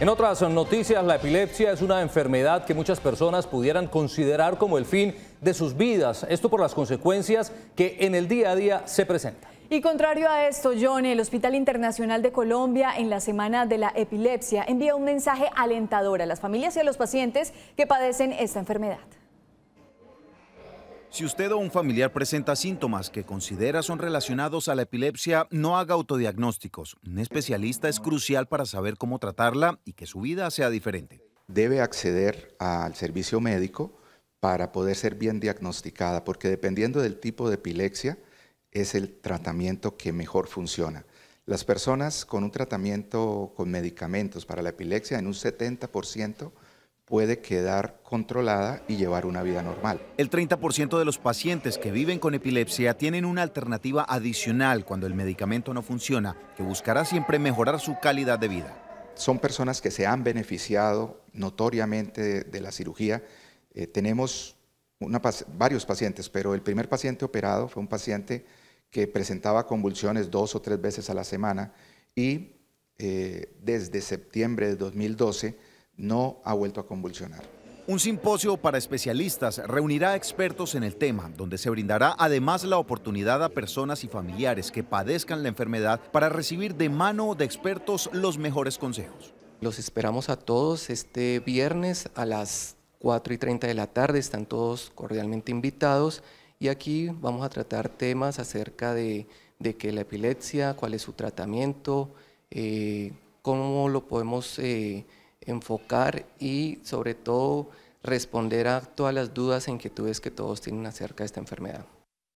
En otras noticias, la epilepsia es una enfermedad que muchas personas pudieran considerar como el fin de sus vidas. Esto por las consecuencias que en el día a día se presentan. Y contrario a esto, John, el Hospital Internacional de Colombia en la Semana de la Epilepsia envía un mensaje alentador a las familias y a los pacientes que padecen esta enfermedad. Si usted o un familiar presenta síntomas que considera son relacionados a la epilepsia, no haga autodiagnósticos. Un especialista es crucial para saber cómo tratarla y que su vida sea diferente. Debe acceder al servicio médico para poder ser bien diagnosticada, porque dependiendo del tipo de epilepsia es el tratamiento que mejor funciona. Las personas con un tratamiento con medicamentos para la epilepsia en un 70% puede quedar controlada y llevar una vida normal. El 30% de los pacientes que viven con epilepsia tienen una alternativa adicional cuando el medicamento no funciona, que buscará siempre mejorar su calidad de vida. Son personas que se han beneficiado notoriamente de, la cirugía. Eh, tenemos varios pacientes, pero el primer paciente operado fue un paciente que presentaba convulsiones dos o tres veces a la semana y eh, desde septiembre de 2012 no ha vuelto a convulsionar. Un simposio para especialistas reunirá a expertos en el tema, donde se brindará además la oportunidad a personas y familiares que padezcan la enfermedad para recibir de mano de expertos los mejores consejos. Los esperamos a todos este viernes a las 4 y 30 de la tarde, están todos cordialmente invitados y aquí vamos a tratar temas acerca de, que la epilepsia, cuál es su tratamiento, eh, cómo lo podemos... Eh, enfocar y sobre todo responder a todas las dudas e inquietudes que todos tienen acerca de esta enfermedad.